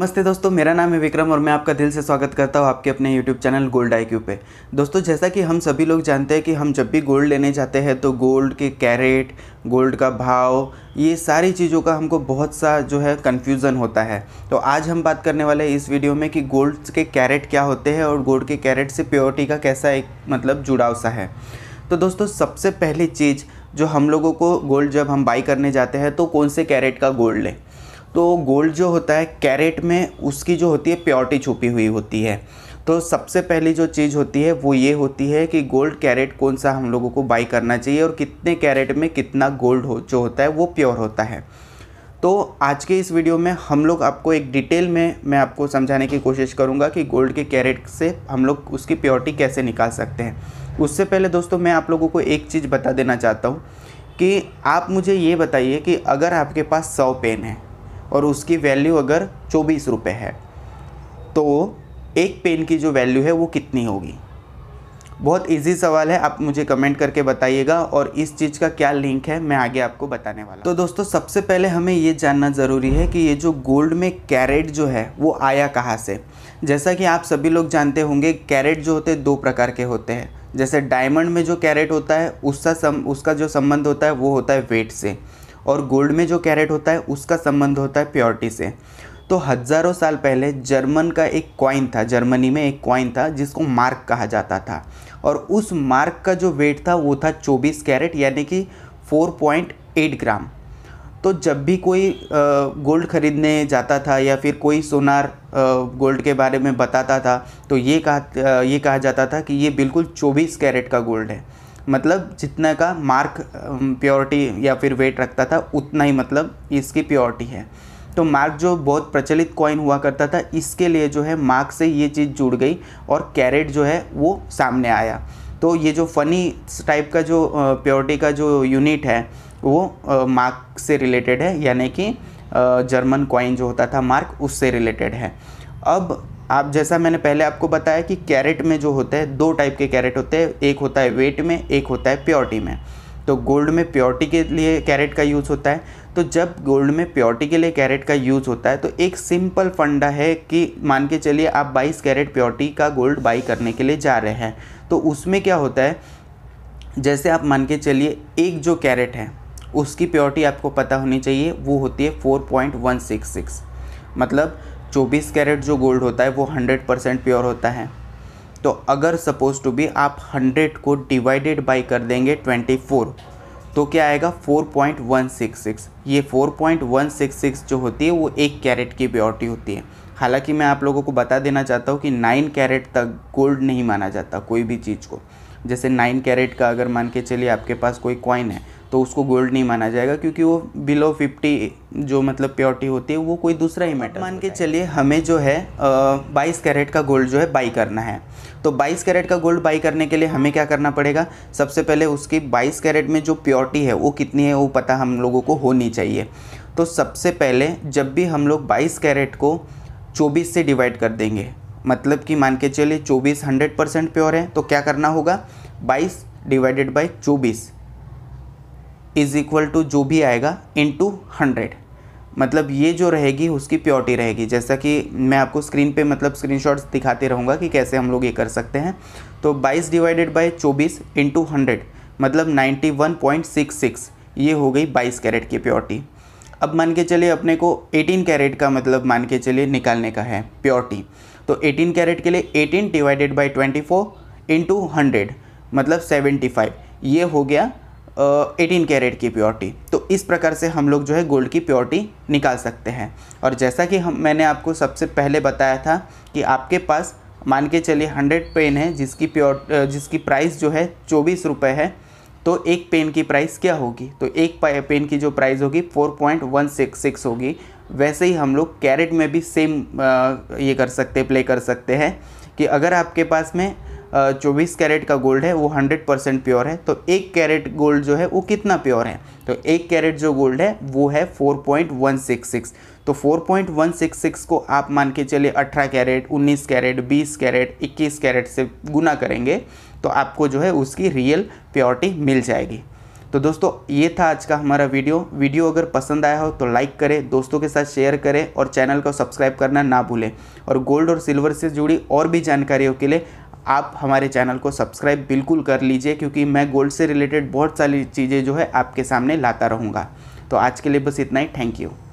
नमस्ते दोस्तों मेरा नाम है विक्रम और मैं आपका दिल से स्वागत करता हूँ आपके अपने YouTube चैनल गोल्ड आई पे दोस्तों जैसा कि हम सभी लोग जानते हैं कि हम जब भी गोल्ड लेने जाते हैं तो गोल्ड के कैरेट गोल्ड का भाव ये सारी चीज़ों का हमको बहुत सा जो है कन्फ्यूज़न होता है तो आज हम बात करने वाले हैं इस वीडियो में कि गोल्ड के कैरेट क्या होते हैं और गोल्ड के कैरेट से प्योरिटी का कैसा एक मतलब जुड़ाव सा है तो दोस्तों सबसे पहली चीज़ जो हम लोगों को गोल्ड जब हम बाई करने जाते हैं तो कौन से कैरेट का गोल्ड लें तो गोल्ड जो होता है कैरेट में उसकी जो होती है प्योरिटी छुपी हुई होती है तो सबसे पहली जो चीज़ होती है वो ये होती है कि गोल्ड कैरेट कौन सा हम लोगों को बाई करना चाहिए और कितने कैरेट में कितना गोल्ड हो जो होता है वो प्योर होता है तो आज के इस वीडियो में हम लोग आपको एक डिटेल में मैं आपको समझाने की कोशिश करूंगा कि गोल्ड के कैरेट से हम लोग उसकी प्योरिटी कैसे निकाल सकते हैं उससे पहले दोस्तों मैं आप लोगों को एक चीज़ बता देना चाहता हूँ कि आप मुझे ये बताइए कि अगर आपके पास सौ पेन है और उसकी वैल्यू अगर चौबीस रुपये है तो एक पेन की जो वैल्यू है वो कितनी होगी बहुत इजी सवाल है आप मुझे कमेंट करके बताइएगा और इस चीज़ का क्या लिंक है मैं आगे आपको बताने वाला तो दोस्तों सबसे पहले हमें ये जानना ज़रूरी है कि ये जो गोल्ड में कैरेट जो है वो आया कहाँ से जैसा कि आप सभी लोग जानते होंगे कैरेट जो होते हैं दो प्रकार के होते हैं जैसे डायमंड में जो कैरेट होता है उसका सम उसका जो संबंध होता है वो होता है वेट से और गोल्ड में जो कैरेट होता है उसका संबंध होता है प्योरिटी से तो हज़ारों साल पहले जर्मन का एक कॉइन था जर्मनी में एक कॉइन था जिसको मार्क कहा जाता था और उस मार्क का जो वेट था वो था 24 कैरेट यानी कि 4.8 ग्राम तो जब भी कोई गोल्ड ख़रीदने जाता था या फिर कोई सोनार गोल्ड के बारे में बताता था तो ये कहा ये कहा जाता था कि ये बिल्कुल 24 कैरेट का गोल्ड है मतलब जितना का मार्क प्योरिटी um, या फिर वेट रखता था उतना ही मतलब इसकी प्योरिटी है तो मार्क जो बहुत प्रचलित कॉइन हुआ करता था इसके लिए जो है मार्क से ये चीज़ जुड़ गई और कैरेट जो है वो सामने आया तो ये जो फ़नी टाइप का जो प्योरिटी uh, का जो यूनिट है वो मार्क uh, से रिलेटेड है यानी कि जर्मन uh, कॉइन जो होता था मार्क उससे रिलेटेड है अब आप जैसा मैंने पहले आपको बताया कि कैरेट में जो होते हैं दो टाइप के कैरेट होते हैं एक होता है वेट में एक होता है प्योरिटी में तो गोल्ड में प्योरिटी के लिए कैरेट का यूज़ होता है तो जब गोल्ड में प्योरिटी के लिए कैरेट का यूज़ होता है तो एक सिंपल फंडा है कि मान के चलिए आप 22 कैरेट प्योरिटी का गोल्ड बाई करने के लिए जा रहे हैं तो उसमें क्या होता है जैसे आप मान के चलिए एक जो कैरेट है उसकी प्योरिटी आपको पता होनी चाहिए वो होती है 4.166 मतलब 24 कैरेट जो गोल्ड होता है वो 100 परसेंट प्योर होता है तो अगर सपोज टू बी आप 100 को डिवाइडेड बाई कर देंगे 24 तो क्या आएगा 4.166 ये 4.166 जो होती है वो एक कैरेट की प्योरिटी होती है हालांकि मैं आप लोगों को बता देना चाहता हूँ कि नाइन कैरेट तक गोल्ड नहीं माना जाता कोई भी चीज़ को जैसे नाइन कैरेट का अगर मान के चलिए आपके पास कोई कॉइन है तो उसको गोल्ड नहीं माना जाएगा क्योंकि वो बिलो फिफ्टी जो मतलब प्योरिटी होती है वो कोई दूसरा ही मेटल मान के चलिए हमें जो है बाईस कैरेट का गोल्ड जो है बाई करना है तो 22 कैरेट का गोल्ड बाई करने के लिए हमें क्या करना पड़ेगा सबसे पहले उसकी 22 कैरेट में जो प्योरिटी है वो कितनी है वो पता हम लोगों को होनी चाहिए तो सबसे पहले जब भी हम लोग 22 कैरेट को 24 से डिवाइड कर देंगे मतलब कि मान के चलिए 24 100 परसेंट प्योर है तो क्या करना होगा 22 डिवाइडेड बाई चौबीस इज इक्वल टू जो भी आएगा इन टू हंड्रेड मतलब ये जो रहेगी उसकी प्योरिटी रहेगी जैसा कि मैं आपको स्क्रीन पे मतलब स्क्रीनशॉट्स दिखाते रहूँगा कि कैसे हम लोग ये कर सकते हैं तो 22 डिवाइडेड बाय 24 इंटू हंड्रेड मतलब 91.66 ये हो गई 22 कैरेट की प्योरिटी अब मान के चलिए अपने को 18 कैरेट का मतलब मान के चलिए निकालने का है प्योरिटी तो एटीन कैरेट के लिए eighteen divided by twenty four into hundred मतलब फाइव ये हो गया एटीन कैरेट की प्योरिटी तो इस प्रकार से हम लोग जो है गोल्ड की प्योरिटी निकाल सकते हैं और जैसा कि हम मैंने आपको सबसे पहले बताया था कि आपके पास मान के चलिए हंड्रेड पेन है जिसकी प्योर जिसकी प्राइस जो है चौबीस रुपये है तो एक पेन की प्राइस क्या होगी तो एक पेन की जो प्राइस होगी four point one six six होगी वैसे ही हम लोग कैरेट में भी सेम ये कर सकते प्ले कर सकते हैं कि अगर आपके पास में चौबीस कैरेट का गोल्ड है वो हंड्रेड परसेंट प्योर है तो एक कैरेट गोल्ड जो है वो कितना प्योर है तो एक कैरेट जो गोल्ड है वो है four point one six six तो four point one six six को आप मान के चले अठारह कैरेट उन्नीस कैरेट बीस कैरेट इक्कीस कैरेट से गुना करेंगे तो आपको जो है उसकी रियल प्योरिटी मिल जाएगी तो दोस्तों ये था आज का हमारा वीडियो वीडियो अगर पसंद आया हो तो लाइक करें दोस्तों के साथ शेयर करें और चैनल को सब्सक्राइब करना ना भूलें और गोल्ड और सिल्वर से जुड़ी और भी जानकारियों के लिए आप हमारे चैनल को सब्सक्राइब बिल्कुल कर लीजिए क्योंकि मैं गोल्ड से रिलेटेड बहुत सारी चीज़ें जो है आपके सामने लाता रहूँगा तो आज के लिए बस इतना ही थैंक यू